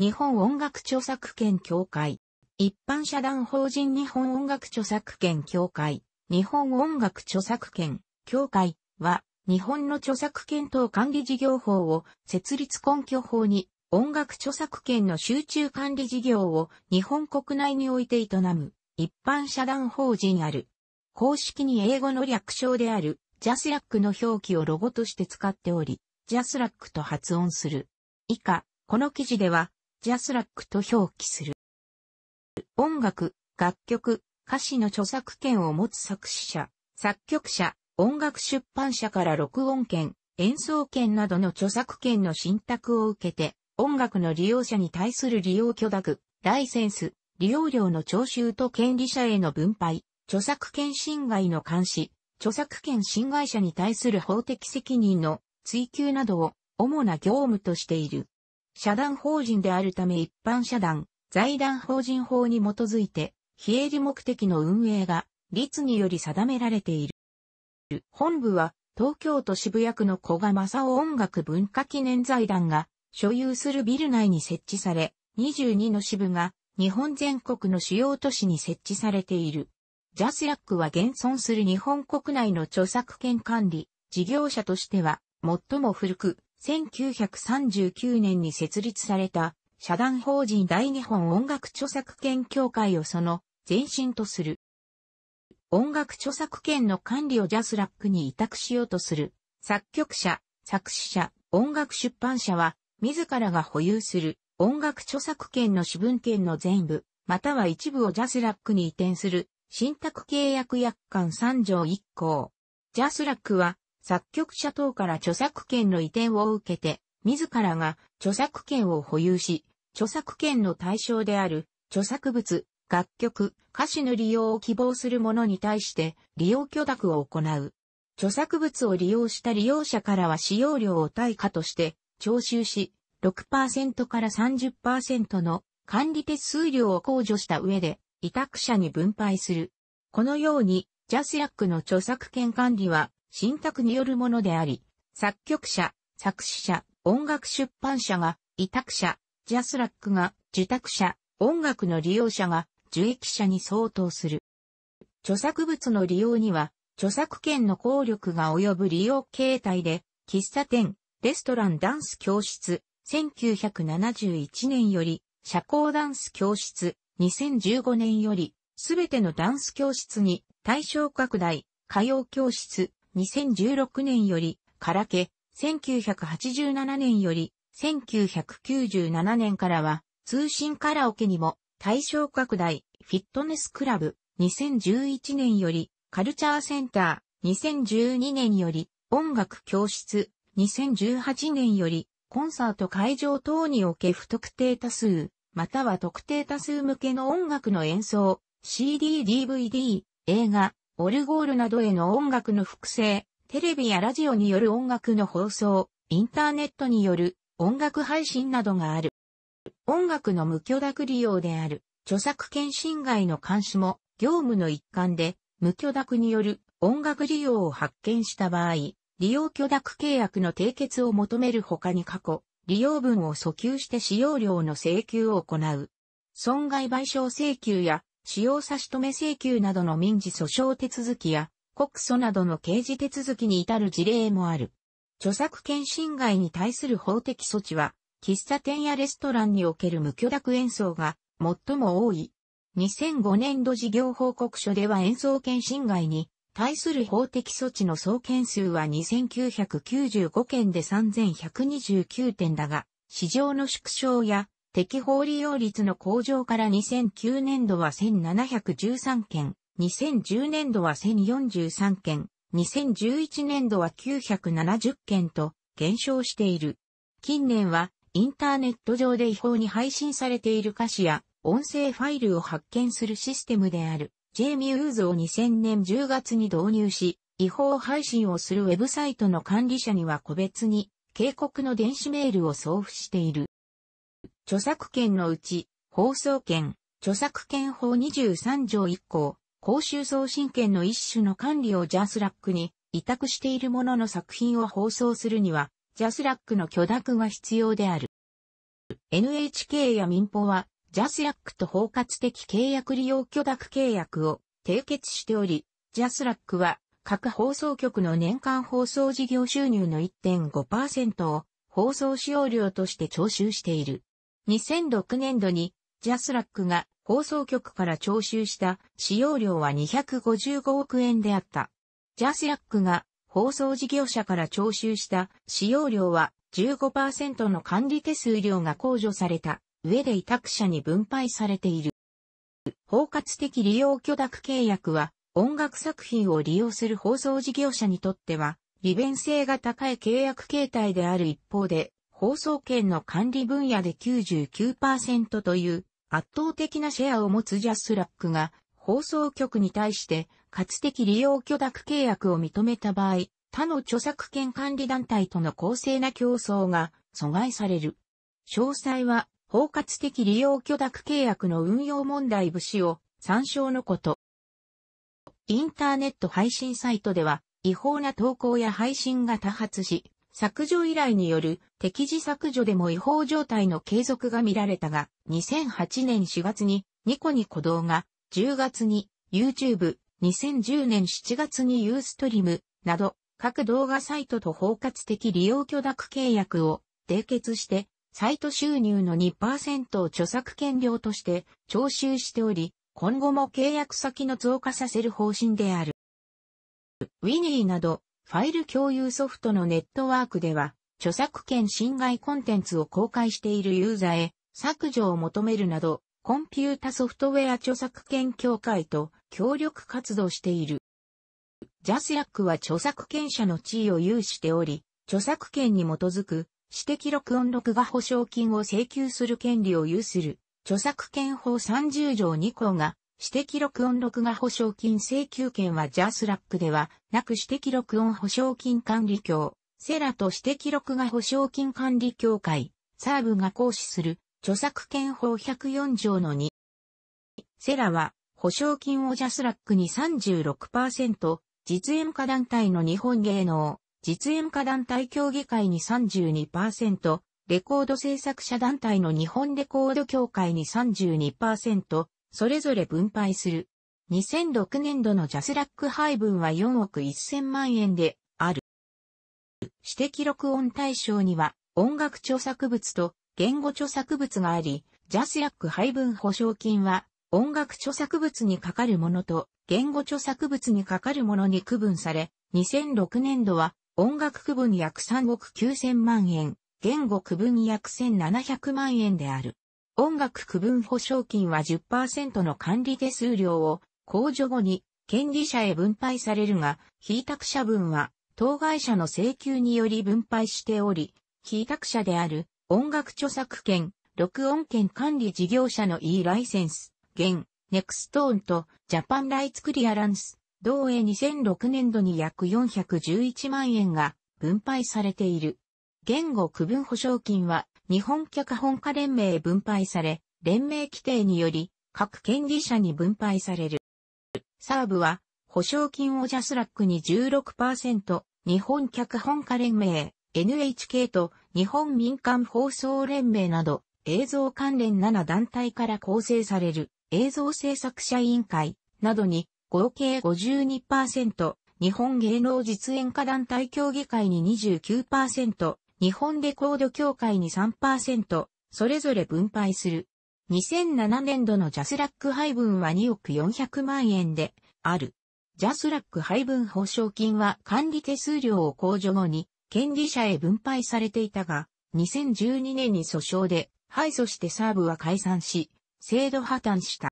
日本音楽著作権協会。一般社団法人日本音楽著作権協会。日本音楽著作権協会は、日本の著作権等管理事業法を設立根拠法に、音楽著作権の集中管理事業を日本国内において営む一般社団法人ある。公式に英語の略称である JASRAC の表記をロゴとして使っており、JASRAC と発音する。以下、この記事では、ジャスラックと表記する。音楽、楽曲、歌詞の著作権を持つ作詞者、作曲者、音楽出版社から録音権、演奏権などの著作権の信託を受けて、音楽の利用者に対する利用許諾、ライセンス、利用料の徴収と権利者への分配、著作権侵害の監視、著作権侵害者に対する法的責任の追及などを主な業務としている。社団法人であるため一般社団、財団法人法に基づいて、非営利目的の運営が、律により定められている。本部は、東京都渋谷区の古賀正夫音楽文化記念財団が、所有するビル内に設置され、22の支部が、日本全国の主要都市に設置されている。ジャスラックは現存する日本国内の著作権管理、事業者としては、最も古く、1939年に設立された、社団法人大日本音楽著作権協会をその前身とする。音楽著作権の管理をジャスラックに委託しようとする、作曲者、作詞者、音楽出版社は、自らが保有する音楽著作権の私文権の全部、または一部をジャスラックに移転する、信託契約約款3条1項。ジャスラックは、作曲者等から著作権の移転を受けて、自らが著作権を保有し、著作権の対象である著作物、楽曲、歌詞の利用を希望する者に対して利用許諾を行う。著作物を利用した利用者からは使用料を対価として徴収し、6%から30%の管理手数料を控除した上で委託者に分配する。このように、ジャスラックの著作権管理は信託によるものであり、作曲者、作詞者、音楽出版社が委託者、ジャスラックが受託者、音楽の利用者が受益者に相当する。著作物の利用には、著作権の効力が及ぶ利用形態で、喫茶店、レストランダンス教室、1971年より、社交ダンス教室、2015年より、すべてのダンス教室に対象拡大、歌謡教室、2016年より、カラケ、1987年より、1997年からは、通信カラオケにも、対象拡大、フィットネスクラブ、2011年より、カルチャーセンター、2012年より、音楽教室、2018年より、コンサート会場等におけ不特定多数、または特定多数向けの音楽の演奏、CD、DVD、映画、オルゴールなどへの音楽の複製、テレビやラジオによる音楽の放送、インターネットによる音楽配信などがある。音楽の無許諾利用である、著作権侵害の監視も業務の一環で、無許諾による音楽利用を発見した場合、利用許諾契約の締結を求める他に過去、利用分を訴求して使用料の請求を行う。損害賠償請求や使用差し止め請求などの民事訴訟手続きや、告訴などの刑事手続きに至る事例もある。著作権侵害に対する法的措置は、喫茶店やレストランにおける無許諾演奏が最も多い。2005年度事業報告書では演奏権侵害に対する法的措置の総件数は2995件で3129件だが、市場の縮小や適法利用率の向上から2009年度は1713件、2010年度は1043件、2011年度は970件と減少している。近年はインターネット上で違法に配信されている歌詞や音声ファイルを発見するシステムである j ミューズを2000年10月に導入し、違法配信をするウェブサイトの管理者には個別に警告の電子メールを送付している。著作権のうち、放送権、著作権法23条1項、公衆送信権の一種の管理をジャスラックに委託しているものの作品を放送するには、ジャスラックの許諾が必要である。NHK や民放は、ジャスラックと包括的契約利用許諾契約を締結しており、ジャスラックは各放送局の年間放送事業収入の1.5%を放送使用料として徴収している。2006年度にジャスラックが放送局から徴収した使用料は255億円であった。ジャスラックが放送事業者から徴収した使用料は15%の管理手数料が控除された上で委託者に分配されている。包括的利用許諾契約は音楽作品を利用する放送事業者にとっては利便性が高い契約形態である一方で放送権の管理分野で99%という圧倒的なシェアを持つジャスラックが放送局に対して活的利用許諾契約を認めた場合、他の著作権管理団体との公正な競争が阻害される。詳細は包括的利用許諾契約の運用問題武士を参照のこと。インターネット配信サイトでは違法な投稿や配信が多発し、削除依頼による適時削除でも違法状態の継続が見られたが、2008年4月にニコニコ動画、10月に YouTube、2010年7月にユーストリムなど各動画サイトと包括的利用許諾契約を締結して、サイト収入の2%を著作権料として徴収しており、今後も契約先の増加させる方針である。ウィニーなどファイル共有ソフトのネットワークでは、著作権侵害コンテンツを公開しているユーザーへ削除を求めるなど、コンピュータソフトウェア著作権協会と協力活動している。ジャスラックは著作権者の地位を有しており、著作権に基づく私的録音録画保証金を請求する権利を有する著作権法30条2項が指摘録音録画保証金請求権はジャスラックではなく指摘録音保証金管理協、セラと指摘録画保証金管理協会、サーブが行使する著作権法104条の2。セラは保証金をジャスラックに36%、実演歌団体の日本芸能、実演歌団体協議会に32%、レコード制作者団体の日本レコード協会に32%、それぞれ分配する。2006年度のジャスラック配分は4億1000万円である。指摘録音対象には音楽著作物と言語著作物があり、ジャスラック配分保証金は音楽著作物にかかるものと言語著作物にかかるものに区分され、2006年度は音楽区分約3億9000万円、言語区分約1700万円である。音楽区分保証金は10%の管理手数料を控除後に権利者へ分配されるが、非託者分は当該者の請求により分配しており、非託者である音楽著作権、録音権管理事業者の E ライセンス、現、ネクストーンとジャパンライツクリアランス、同営2006年度に約411万円が分配されている。言語区分保証金は日本脚本家連盟へ分配され、連盟規定により、各権利者に分配される。サーブは、保証金をジャスラックに16%、日本脚本家連盟、NHK と日本民間放送連盟など、映像関連7団体から構成される映像制作者委員会などに合計52%、日本芸能実演家団体協議会に29%、日本レコード協会に3%、それぞれ分配する。2007年度のジャスラック配分は2億400万円で、ある。ジャスラック配分保証金は管理手数料を控除後に、権利者へ分配されていたが、2012年に訴訟で、敗訴してサーブは解散し、制度破綻した。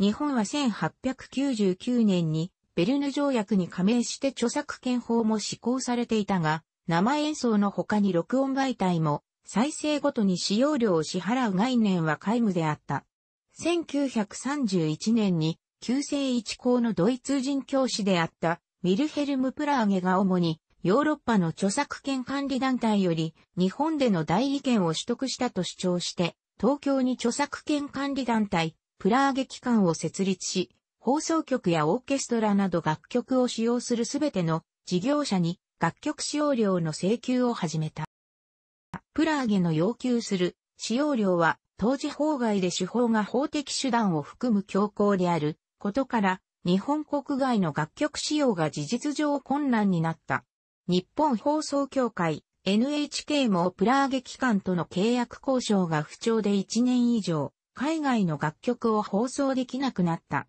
日本は1899年に、ベルヌ条約に加盟して著作権法も施行されていたが、生演奏の他に録音媒体も、再生ごとに使用料を支払う概念は皆無であった。1931年に、旧制一校のドイツ人教師であった、ウィルヘルム・プラーゲが主に、ヨーロッパの著作権管理団体より、日本での代理権を取得したと主張して、東京に著作権管理団体、プラーゲ機関を設立し、放送局やオーケストラなど楽曲を使用するすべての事業者に楽曲使用料の請求を始めた。プラーゲの要求する使用料は当時法外で手法が法的手段を含む強行であることから日本国外の楽曲使用が事実上困難になった。日本放送協会 NHK もプラーゲ機関との契約交渉が不調で1年以上海外の楽曲を放送できなくなった。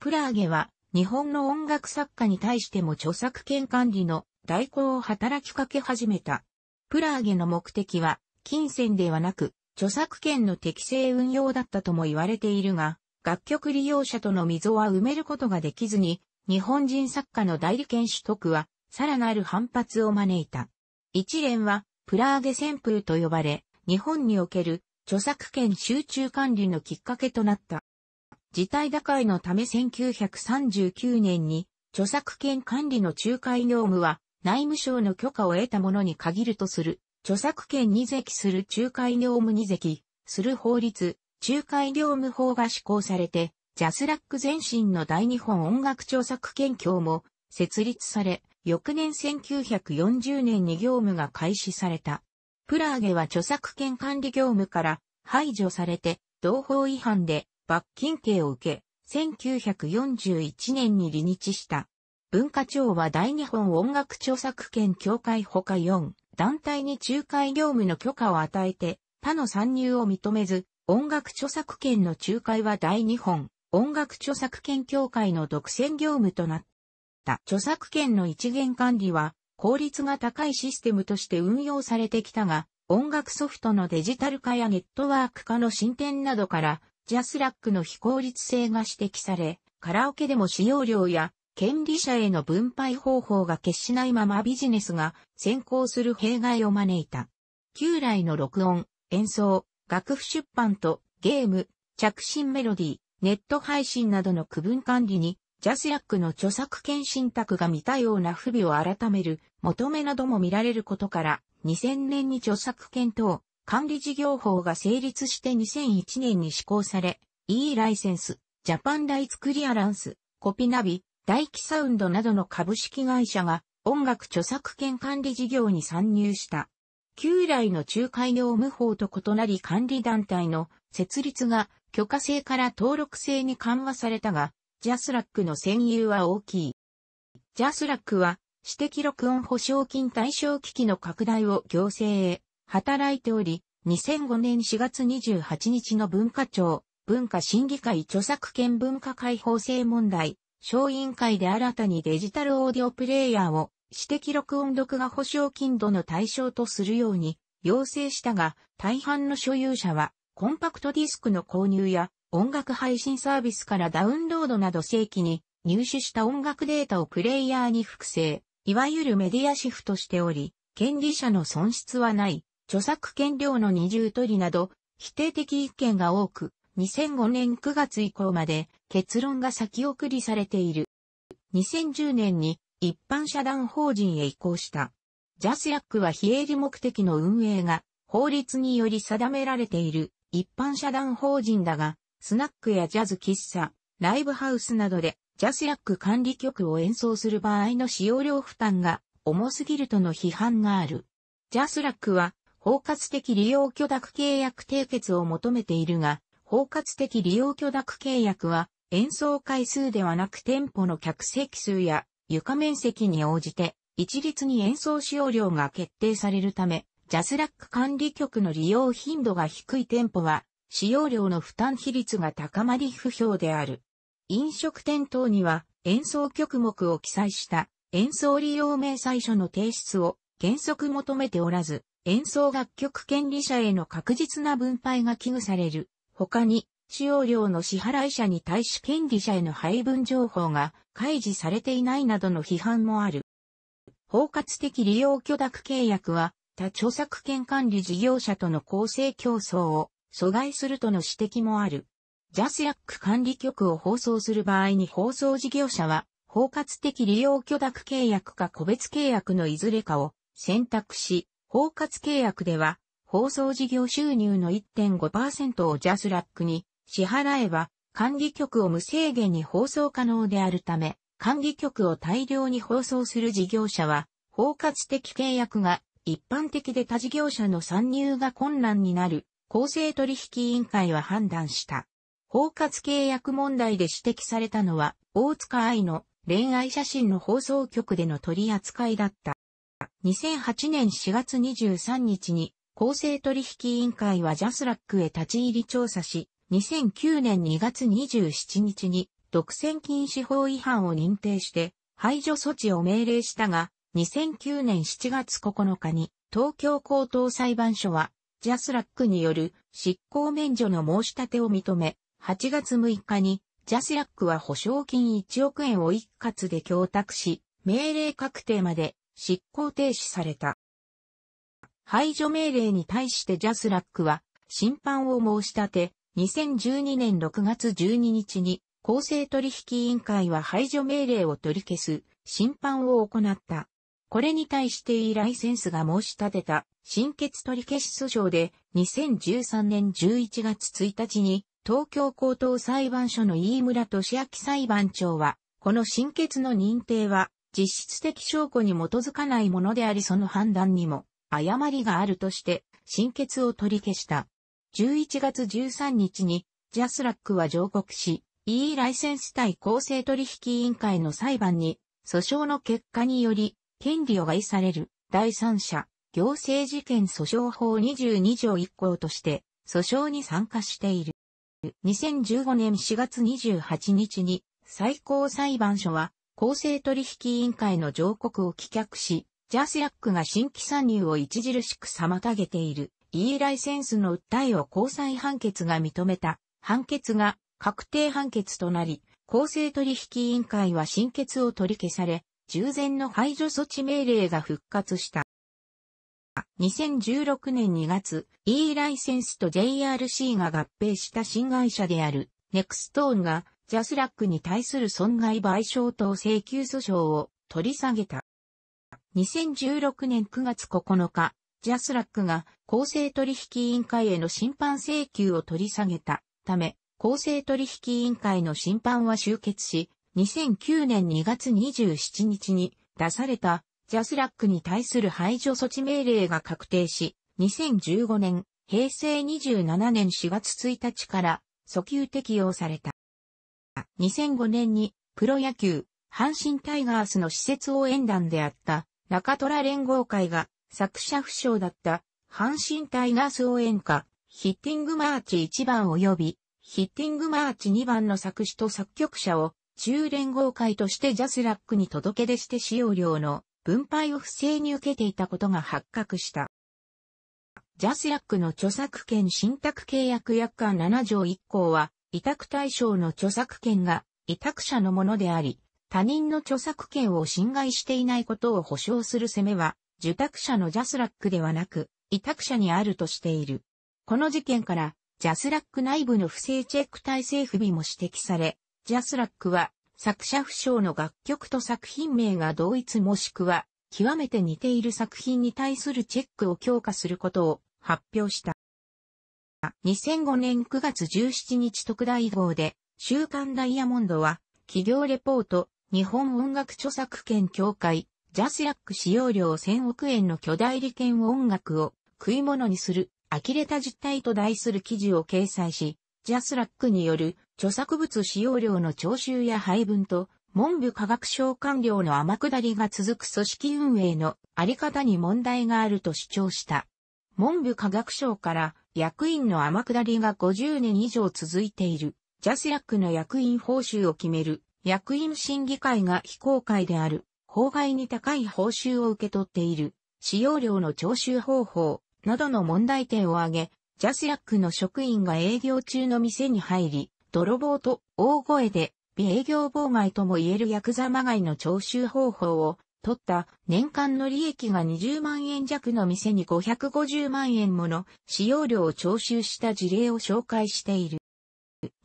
プラーゲは日本の音楽作家に対しても著作権管理の代行を働きかけ始めた。プラーゲの目的は、金銭ではなく、著作権の適正運用だったとも言われているが、楽曲利用者との溝は埋めることができずに、日本人作家の代理権取得は、さらなる反発を招いた。一連は、プラーゲ旋風と呼ばれ、日本における著作権集中管理のきっかけとなった。事態打開のため1939年に、著作権管理の仲介業務は、内務省の許可を得た者に限るとする、著作権に席する仲介業務に席する法律、仲介業務法が施行されて、ジャスラック前身の大日本音楽著作権協も設立され、翌年1940年に業務が開始された。プラーゲは著作権管理業務から排除されて、同法違反で罰金刑を受け、1941年に離日した。文化庁は大日本音楽著作権協会ほか4団体に仲介業務の許可を与えて他の参入を認めず、音楽著作権の仲介は大日本音楽著作権協会の独占業務となった。著作権の一元管理は効率が高いシステムとして運用されてきたが、音楽ソフトのデジタル化やネットワーク化の進展などから、ジャスラックの非効率性が指摘され、カラオケでも使用料や権利者への分配方法が決しないままビジネスが先行する弊害を招いた。旧来の録音、演奏、楽譜出版とゲーム、着信メロディー、ネット配信などの区分管理に、ジャスラックの著作権信託が見たような不備を改める求めなども見られることから、2000年に著作権等管理事業法が成立して2001年に施行され、E ライセンス、ジャパンライツクリアランス、コピナビ、大気サウンドなどの株式会社が音楽著作権管理事業に参入した。旧来の仲介業務法と異なり管理団体の設立が許可制から登録制に緩和されたが、ジャスラックの占有は大きい。ジャスラックは、私的録音保証金対象機器の拡大を行政へ働いており、2005年4月28日の文化庁、文化審議会著作権文化解放制問題小委員会で新たにデジタルオーディオプレイヤーを私的録音録画保証金度の対象とするように要請したが、大半の所有者はコンパクトディスクの購入や音楽配信サービスからダウンロードなど正規に入手した音楽データをプレイヤーに複製、いわゆるメディアシフトしており、権利者の損失はない、著作権料の二重取りなど、否定的意見が多く、2005年9月以降まで結論が先送りされている。2010年に一般社団法人へ移行した。ジャスラックは非営利目的の運営が法律により定められている一般社団法人だが、スナックやジャズ喫茶、ライブハウスなどでジャスラック管理局を演奏する場合の使用料負担が重すぎるとの批判がある。ジャスラックは包括的利用許諾契約締結を求めているが、包括的利用許諾契約は演奏回数ではなく店舗の客席数や床面積に応じて一律に演奏使用料が決定されるため、ジャスラック管理局の利用頻度が低い店舗は使用料の負担比率が高まり不評である。飲食店等には演奏曲目を記載した演奏利用明細書の提出を原則求めておらず、演奏楽曲権利者への確実な分配が危惧される。他に、使用料の支払い者に対し権利者への配分情報が開示されていないなどの批判もある。包括的利用許諾契約は、他著作権管理事業者との公正競争を阻害するとの指摘もある。ジャスラック管理局を放送する場合に放送事業者は、包括的利用許諾契約か個別契約のいずれかを選択し、包括契約では放送事業収入の1.5%をジャスラックに支払えば管理局を無制限に放送可能であるため、管理局を大量に放送する事業者は、包括的契約が一般的で他事業者の参入が困難になる、公正取引委員会は判断した。包括契約問題で指摘されたのは、大塚愛の恋愛写真の放送局での取り扱いだった。2008年4月23日に公正取引委員会はジャスラックへ立ち入り調査し、2009年2月27日に独占禁止法違反を認定して排除措置を命令したが、2009年7月9日に東京高等裁判所はジャスラックによる執行免除の申し立てを認め、8月6日にジャスラックは保証金1億円を一括で供託し、命令確定まで執行停止された。排除命令に対してジャスラックは審判を申し立て、2012年6月12日に公正取引委員会は排除命令を取り消す審判を行った。これに対してイ・ライセンスが申し立てた新決取消し訴訟で2013年11月1日に東京高等裁判所の飯村俊明裁判長はこの新決の認定は実質的証拠に基づかないものでありその判断にも誤りがあるとして、審決を取り消した。11月13日に、ジャスラックは上告し、E ライセンス対公正取引委員会の裁判に、訴訟の結果により、権利を害される、第三者、行政事件訴訟法22条1項として、訴訟に参加している。2015年4月28日に、最高裁判所は、公正取引委員会の上告を棄却し、ジャスラックが新規参入を著しく妨げている E ライセンスの訴えを交際判決が認めた判決が確定判決となり、公正取引委員会は新決を取り消され、従前の排除措置命令が復活した。2016年2月、E ライセンスと JRC が合併した新会社であるネクストーンがジャスラックに対する損害賠償等請求訴訟を取り下げた。2016年9月9日、ジャスラックが公正取引委員会への審判請求を取り下げたため、公正取引委員会の審判は終結し、2009年2月27日に出されたジャスラックに対する排除措置命令が確定し、2015年、平成27年4月1日から訴求適用された。2005年にプロ野球、阪神タイガースの施設応援団であった中虎連合会が作者不詳だった阪神タイガース応援歌、ヒッティングマーチ1番及び、ヒッティングマーチ2番の作詞と作曲者を中連合会としてジャスラックに届け出して使用料の分配を不正に受けていたことが発覚した。ジャスラックの著作権信託契約約款7条1項は、委託対象の著作権が委託者のものであり、他人の著作権を侵害していないことを保証する責めは、受託者のジャスラックではなく、委託者にあるとしている。この事件から、ジャスラック内部の不正チェック体制不備も指摘され、ジャスラックは、作者不詳の楽曲と作品名が同一もしくは、極めて似ている作品に対するチェックを強化することを発表した。2005年9月17日特大号で、週刊ダイヤモンドは、企業レポート、日本音楽著作権協会、ジャスラック使用料1000億円の巨大利権音楽を食い物にする、呆れた実態と題する記事を掲載し、ジャスラックによる著作物使用料の徴収や配分と、文部科学省官僚の天下りが続く組織運営のあり方に問題があると主張した。文部科学省から役員の天下りが50年以上続いている、ジャスラックの役員報酬を決める役員審議会が非公開である、法外に高い報酬を受け取っている、使用料の徴収方法、などの問題点を挙げ、ジャスラックの職員が営業中の店に入り、泥棒と大声で、営業妨害とも言えるヤクザまがいの徴収方法を取った年間の利益が20万円弱の店に550万円もの使用料を徴収した事例を紹介している。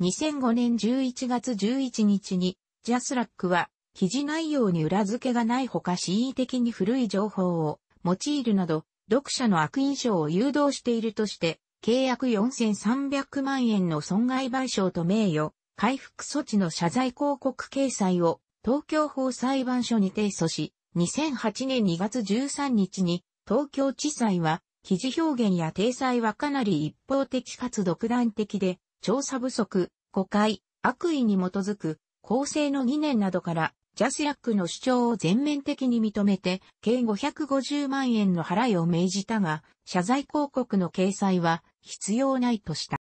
2005年11月11日にジャスラックは、記事内容に裏付けがないほか恣意的に古い情報を用いるなど、読者の悪印象を誘導しているとして、契約4300万円の損害賠償と名誉、回復措置の謝罪広告掲載を東京法裁判所に提訴し、2008年2月13日に東京地裁は、記事表現や体裁はかなり一方的かつ独断的で、調査不足、誤解、悪意に基づく構成の2年などから、ジャスラックの主張を全面的に認めて、計550万円の払いを命じたが、謝罪広告の掲載は必要ないとした。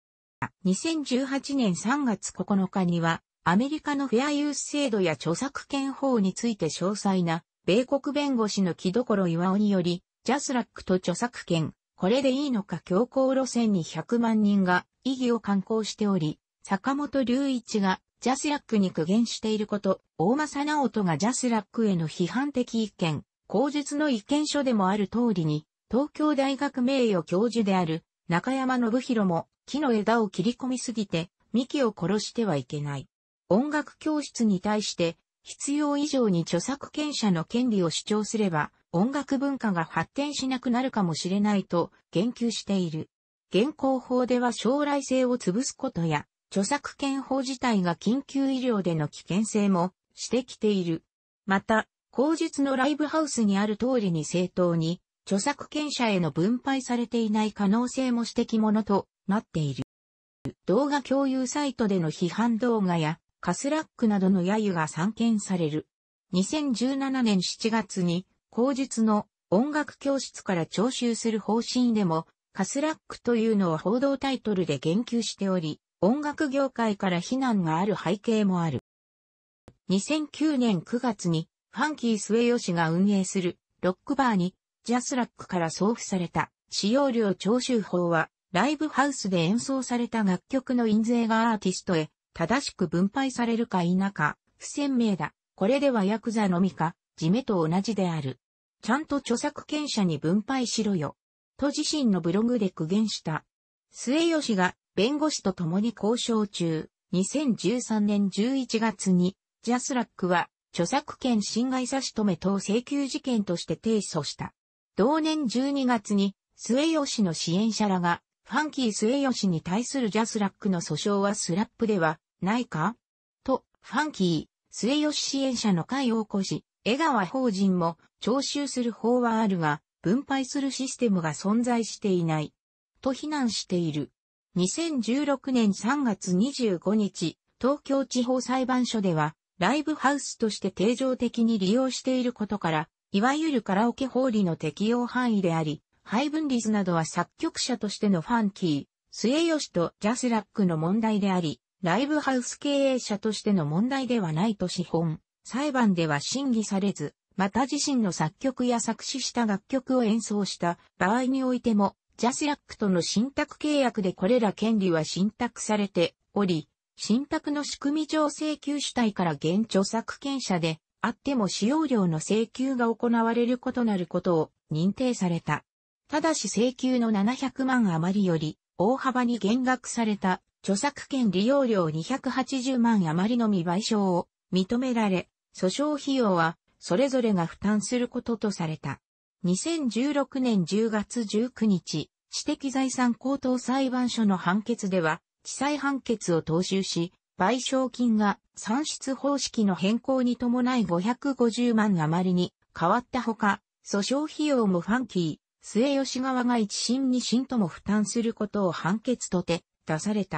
2018年3月9日には、アメリカのフェアユース制度や著作権法について詳細な、米国弁護士の木所岩尾により、ジャスラックと著作権、これでいいのか強行路線に100万人が異議を刊行しており、坂本隆一がジャスラックに苦言していること、大政直人がジャスラックへの批判的意見、口述の意見書でもある通りに、東京大学名誉教授である中山信弘も木の枝を切り込みすぎて幹を殺してはいけない。音楽教室に対して必要以上に著作権者の権利を主張すれば音楽文化が発展しなくなるかもしれないと言及している。現行法では将来性を潰すことや著作権法自体が緊急医療での危険性も指摘している。また、口述のライブハウスにある通りに正当に、著作権者への分配されていない可能性も指摘ものとなっている。動画共有サイトでの批判動画や、カスラックなどの揶揄が散見される。2017年7月に、口述の音楽教室から徴収する方針でも、カスラックというのを報道タイトルで言及しており、音楽業界から非難がある背景もある。2009年9月に、ファンキー末吉が運営するロックバーに、ジャスラックから送付された使用料徴収法は、ライブハウスで演奏された楽曲の印税がアーティストへ正しく分配されるか否か、不鮮明だ。これではヤクザのみか、地目と同じである。ちゃんと著作権者に分配しろよ。と自身のブログで苦言した。末吉が弁護士と共に交渉中、2013年11月に、ジャスラックは、著作権侵害差し止め等請求事件として提訴した。同年12月に、末吉の支援者らが、ファンキー末吉に対するジャスラックの訴訟はスラップでは、ないかと、ファンキー、末吉支援者の会を起こし、江川法人も、徴収する法はあるが、分配するシステムが存在していない。と非難している。2016年3月25日、東京地方裁判所では、ライブハウスとして定常的に利用していることから、いわゆるカラオケ法理の適用範囲であり、配分率などは作曲者としてのファンキー、末吉とジャスラックの問題であり、ライブハウス経営者としての問題ではないと資本、裁判では審議されず、また自身の作曲や作詞した楽曲を演奏した場合においても、ジャスラックとの信託契約でこれら権利は信託されており、信託の仕組み上請求主体から現著作権者であっても使用料の請求が行われることなることを認定された。ただし請求の700万余りより大幅に減額された著作権利用料280万余りのみ賠償を認められ、訴訟費用はそれぞれが負担することとされた。2016年10月19日、私的財産高等裁判所の判決では、地裁判決を踏襲し、賠償金が算出方式の変更に伴い550万余りに変わったほか、訴訟費用もファンキー、末吉側が一審二審とも負担することを判決とて出された。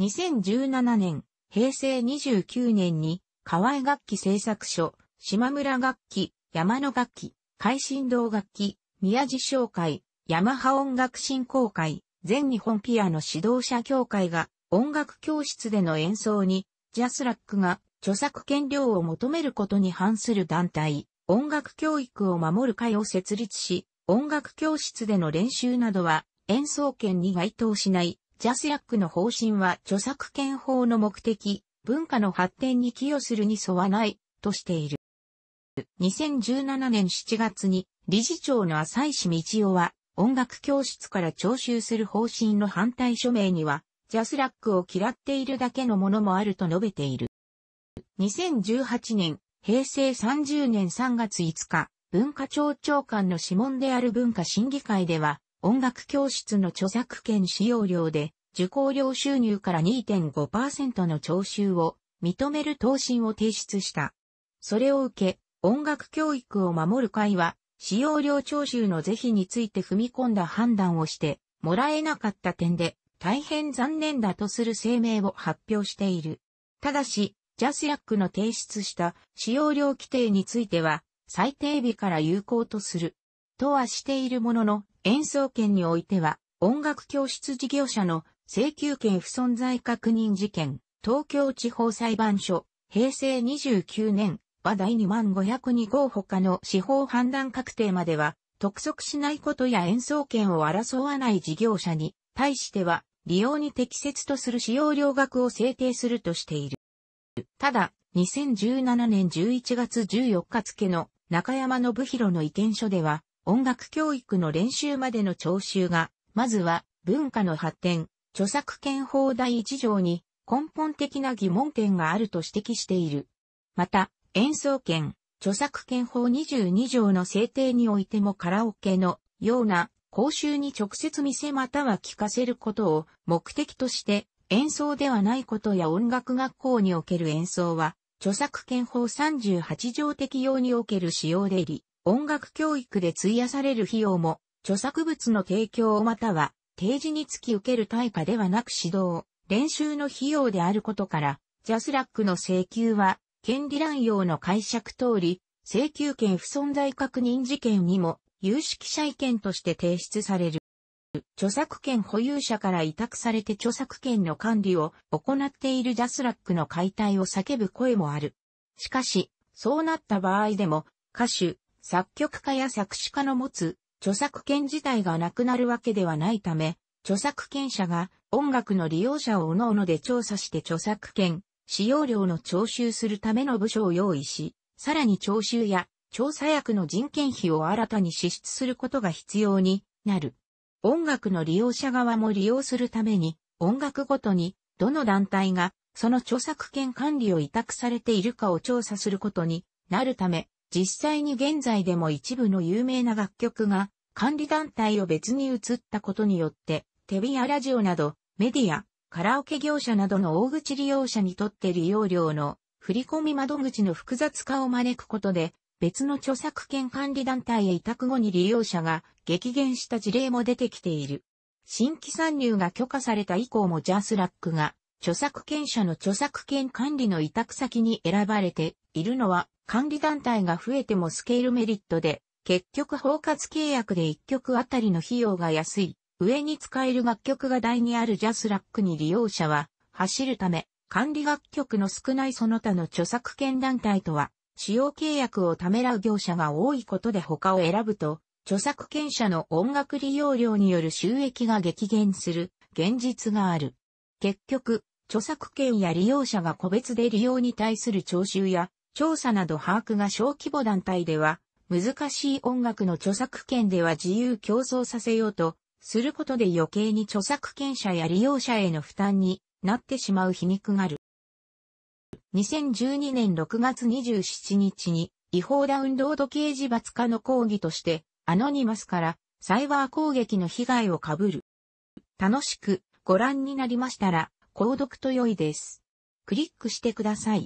2017年、平成29年に、河合楽器製作所、島村楽器、山野楽器、海進堂楽器、宮地商会、ヤマハ音楽振興会、全日本ピアノ指導者協会が音楽教室での演奏に、ジャスラックが著作権料を求めることに反する団体、音楽教育を守る会を設立し、音楽教室での練習などは演奏権に該当しない、ジャスラックの方針は著作権法の目的、文化の発展に寄与するに沿わない、としている。2017年7月に理事長の浅石道夫は音楽教室から徴収する方針の反対署名にはジャスラックを嫌っているだけのものもあると述べている。2018年、平成30年3月5日、文化庁長官の諮問である文化審議会では、音楽教室の著作権使用料で、受講料収入から2.5%の徴収を認める答申を提出した。それを受け、音楽教育を守る会は、使用料徴収の是非について踏み込んだ判断をして、もらえなかった点で、大変残念だとする声明を発表している。ただし、ジャスラックの提出した使用料規定については、最低日から有効とする。とはしているものの、演奏権においては、音楽教室事業者の請求権不存在確認事件、東京地方裁判所、平成29年は第2万502号他の司法判断確定までは、督促しないことや演奏権を争わない事業者に対しては、利用に適切とする使用料額を制定するとしている。ただ、2017年11月14日付の中山信弘の意見書では、音楽教育の練習までの徴収が、まずは文化の発展、著作権法第1条に根本的な疑問点があると指摘している。また、演奏権、著作権法22条の制定においてもカラオケのような講習に直接見せまたは聞かせることを目的として演奏ではないことや音楽学校における演奏は著作権法38条適用における使用であり、音楽教育で費やされる費用も著作物の提供または提示につき受ける対価ではなく指導、練習の費用であることから、ジャスラックの請求は権利乱用の解釈通り、請求権不存在確認事件にも有識者意見として提出される。著作権保有者から委託されて著作権の管理を行っているジャスラックの解体を叫ぶ声もある。しかし、そうなった場合でも、歌手、作曲家や作詞家の持つ著作権自体がなくなるわけではないため、著作権者が音楽の利用者を各々で調査して著作権、使用料の徴収するための部署を用意し、さらに徴収や調査役の人件費を新たに支出することが必要になる。音楽の利用者側も利用するために、音楽ごとにどの団体がその著作権管理を委託されているかを調査することになるため、実際に現在でも一部の有名な楽曲が管理団体を別に移ったことによって、テビアラジオなどメディア、カラオケ業者などの大口利用者にとって利用料の振込窓口の複雑化を招くことで、別の著作権管理団体へ委託後に利用者が激減した事例も出てきている。新規参入が許可された以降もジャスラックが著作権者の著作権管理の委託先に選ばれているのは管理団体が増えてもスケールメリットで結局包括契約で1曲あたりの費用が安い上に使える楽曲が台にあるジャスラックに利用者は走るため、管理楽曲の少ないその他の著作権団体とは、使用契約をためらう業者が多いことで他を選ぶと、著作権者の音楽利用料による収益が激減する現実がある。結局、著作権や利用者が個別で利用に対する徴収や調査など把握が小規模団体では、難しい音楽の著作権では自由競争させようと、することで余計に著作権者や利用者への負担になってしまう皮肉がある。2012年6月27日に違法ダウンロード刑事罰化の抗議としてアノニマスからサイバー攻撃の被害を被る。楽しくご覧になりましたら購読と良いです。クリックしてください。